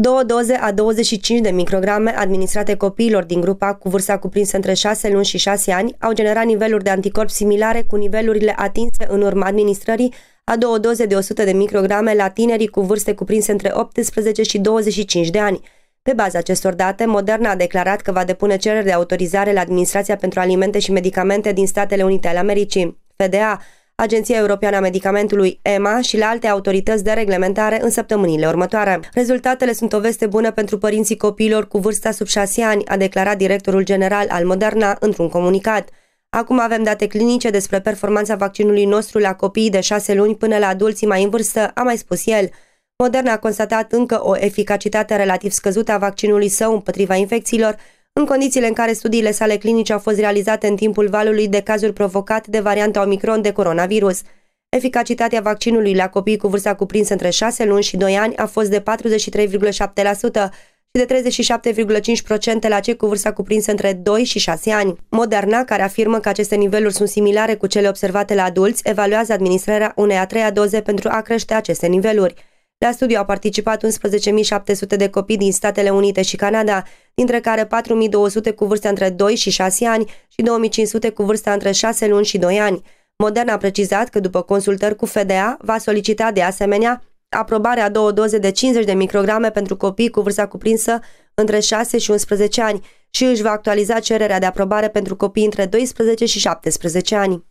două doze a 25 de micrograme administrate copiilor din grupa cu vârsta cuprinsă între 6 luni și 6 ani au generat niveluri de anticorpi similare cu nivelurile atinse în urma administrării a două doze de 100 de micrograme la tinerii cu vârste cuprinse între 18 și 25 de ani. Pe baza acestor date, Moderna a declarat că va depune cereri de autorizare la Administrația pentru Alimente și Medicamente din Statele Unite ale Americii, FDA, Agenția Europeană a Medicamentului EMA și la alte autorități de reglementare în săptămânile următoare. Rezultatele sunt o veste bună pentru părinții copiilor cu vârsta sub 6 ani, a declarat directorul general al Moderna într-un comunicat. Acum avem date clinice despre performanța vaccinului nostru la copiii de 6 luni până la adulții mai în vârstă, a mai spus el. Moderna a constatat încă o eficacitate relativ scăzută a vaccinului său împotriva infecțiilor, în condițiile în care studiile sale clinice au fost realizate în timpul valului de cazuri provocat de varianta Omicron de coronavirus, eficacitatea vaccinului la copii cu vârsta cuprinsă între 6 luni și 2 ani a fost de 43,7%, și de 37,5% la cei cu vârsta cuprinsă între 2 și 6 ani. Moderna, care afirmă că aceste niveluri sunt similare cu cele observate la adulți, evaluează administrarea unei a treia doze pentru a crește aceste niveluri. La studiu au participat 11.700 de copii din Statele Unite și Canada, dintre care 4.200 cu vârste între 2 și 6 ani și 2.500 cu vârsta între 6 luni și 2 ani. Modern a precizat că, după consultări cu FDA, va solicita de asemenea aprobarea a două doze de 50 de micrograme pentru copii cu vârsta cuprinsă între 6 și 11 ani și își va actualiza cererea de aprobare pentru copii între 12 și 17 ani.